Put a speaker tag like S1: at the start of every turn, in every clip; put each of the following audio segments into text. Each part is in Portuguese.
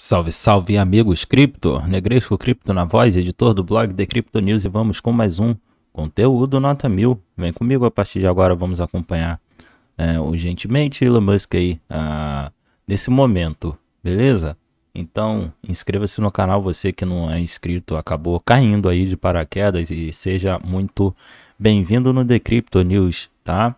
S1: Salve, salve amigos cripto, Negresco Cripto na voz, editor do blog The Crypto News e vamos com mais um conteúdo nota mil. Vem comigo a partir de agora, vamos acompanhar é, urgentemente Elon Musk aí ah, nesse momento, beleza? Então inscreva-se no canal, você que não é inscrito acabou caindo aí de paraquedas e seja muito bem-vindo no The Crypto News, tá?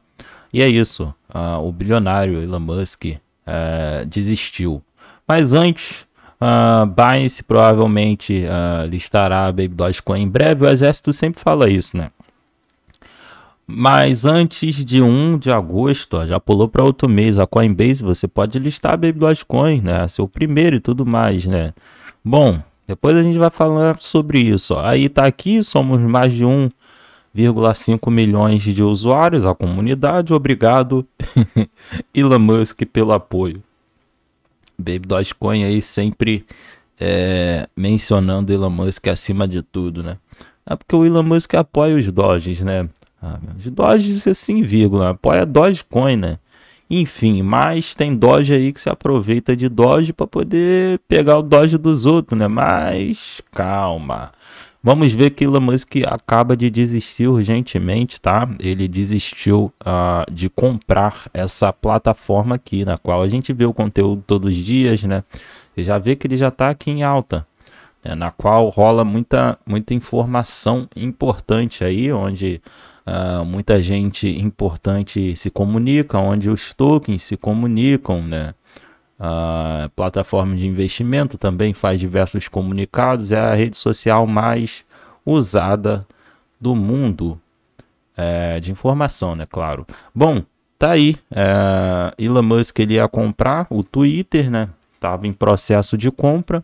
S1: E é isso, ah, o bilionário Elon Musk eh, desistiu. Mas antes Uh, Binance provavelmente uh, listará a Baby Dogecoin em breve. O exército sempre fala isso, né? Mas antes de 1 de agosto, ó, já pulou para outro mês. A Coinbase você pode listar a Baby Dogecoin, né? Seu primeiro e tudo mais, né? Bom, depois a gente vai falar sobre isso. Ó. Aí tá aqui, somos mais de 1,5 milhões de usuários, a comunidade. Obrigado, Elon Musk, pelo apoio. Baby Dogecoin aí sempre é, mencionando Elon Musk acima de tudo, né? É porque o Elon Musk apoia os Doges, né? Ah, os Doges, assim, vírgula, apoia Dogecoin, né? Enfim, mas tem Doge aí que se aproveita de Doge para poder pegar o Doge dos outros, né? Mas calma. Vamos ver que Elon Musk acaba de desistir urgentemente, tá? Ele desistiu uh, de comprar essa plataforma aqui, na qual a gente vê o conteúdo todos os dias, né? Você já vê que ele já está aqui em alta, né? na qual rola muita, muita informação importante aí, onde uh, muita gente importante se comunica, onde os tokens se comunicam, né? plataforma de investimento também faz diversos comunicados, é a rede social mais usada do mundo é, de informação, né? Claro. Bom, tá aí. É, Elon Musk ele ia comprar o Twitter, né? Tava em processo de compra.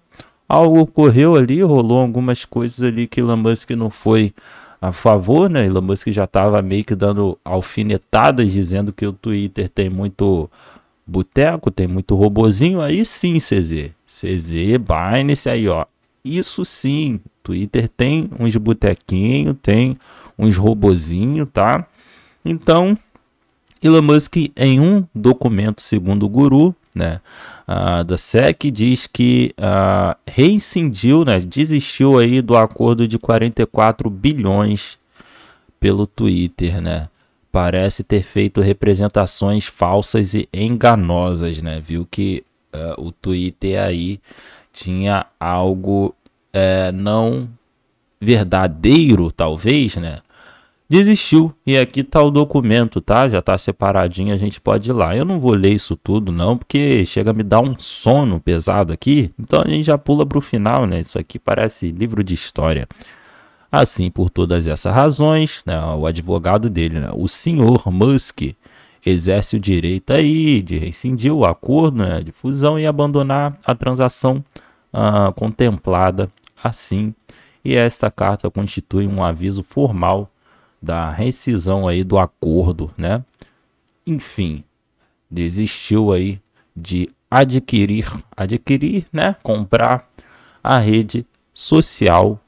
S1: Algo ocorreu ali, rolou algumas coisas ali que Elon Musk não foi a favor, né? Elon Musk já estava meio que dando alfinetadas, dizendo que o Twitter tem muito boteco, tem muito robozinho, aí sim, CZ. CZ, Binance aí, ó. Isso sim, Twitter tem uns botequinhos, tem uns robozinhos, tá? Então, Elon Musk, em um documento, segundo o guru, né, uh, da SEC, diz que uh, ah, reincindiu, né, desistiu aí do acordo de 44 bilhões pelo Twitter, né? parece ter feito representações falsas e enganosas, né? Viu que uh, o Twitter aí tinha algo uh, não verdadeiro, talvez, né? Desistiu. E aqui tá o documento, tá? Já tá separadinho, a gente pode ir lá. Eu não vou ler isso tudo, não, porque chega a me dar um sono pesado aqui. Então a gente já pula pro final, né? Isso aqui parece livro de história. Assim, por todas essas razões, né, o advogado dele, né, o senhor Musk, exerce o direito aí de rescindir o acordo né, de fusão e abandonar a transação ah, contemplada assim. E esta carta constitui um aviso formal da rescisão aí do acordo, né? Enfim, desistiu aí de adquirir, adquirir, né, comprar a rede social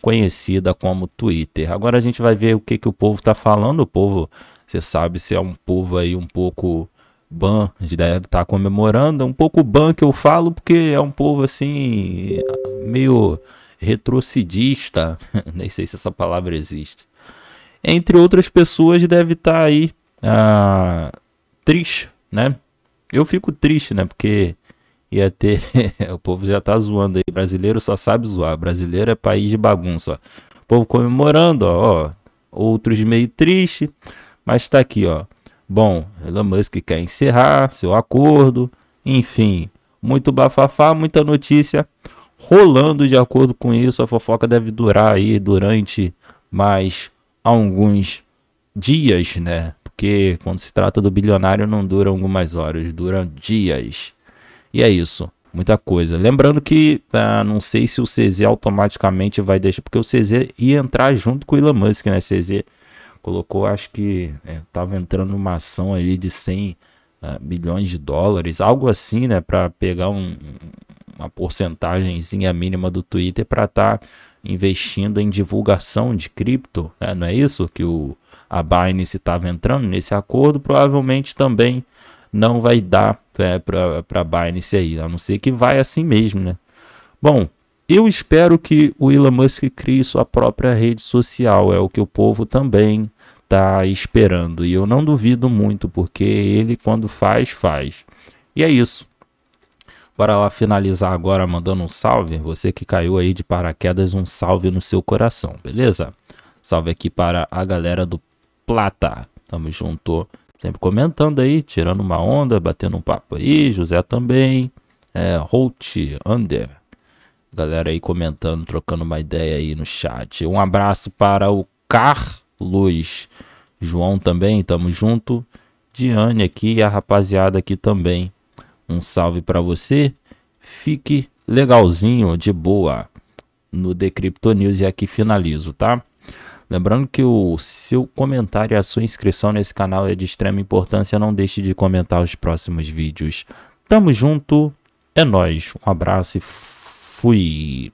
S1: conhecida como Twitter. Agora a gente vai ver o que, que o povo está falando. O povo, você sabe, se é um povo aí um pouco ban, deve estar tá comemorando. É um pouco ban que eu falo, porque é um povo assim, meio retrocidista. Nem sei se essa palavra existe. Entre outras pessoas, deve estar tá aí ah, triste, né? Eu fico triste, né? Porque ia ter. o povo já tá zoando aí. Brasileiro só sabe zoar. Brasileiro é país de bagunça. O povo comemorando, ó. ó. Outros meio triste. Mas tá aqui, ó. Bom, Elon Musk quer encerrar seu acordo. Enfim, muito bafafá, muita notícia rolando de acordo com isso. A fofoca deve durar aí durante mais alguns dias, né? Porque quando se trata do bilionário não dura algumas horas, duram dias. E é isso. Muita coisa. Lembrando que ah, não sei se o CZ automaticamente vai deixar, porque o CZ ia entrar junto com o Elon Musk, né? CZ colocou, acho que estava é, entrando numa ação aí de 100 ah, milhões de dólares, algo assim, né? Para pegar um, uma porcentagemzinha mínima do Twitter para estar tá investindo em divulgação de cripto, né? não é isso? Que o, a Binance estava entrando nesse acordo, provavelmente também não vai dar é, para a Binance aí, a não ser que vai assim mesmo, né? Bom, eu espero que o Elon Musk crie sua própria rede social, é o que o povo também está esperando. E eu não duvido muito, porque ele, quando faz, faz. E é isso. Bora lá finalizar agora mandando um salve. Você que caiu aí de paraquedas, um salve no seu coração, beleza? Salve aqui para a galera do Plata. Tamo junto. Sempre comentando aí, tirando uma onda, batendo um papo aí. José também. É, Holt Under. Galera aí comentando, trocando uma ideia aí no chat. Um abraço para o Carlos. João também, tamo junto. Diane aqui e a rapaziada aqui também. Um salve para você. Fique legalzinho, de boa, no Decrypto News e aqui finalizo, tá? Lembrando que o seu comentário e a sua inscrição nesse canal é de extrema importância. Não deixe de comentar os próximos vídeos. Tamo junto, é nóis. Um abraço e fui.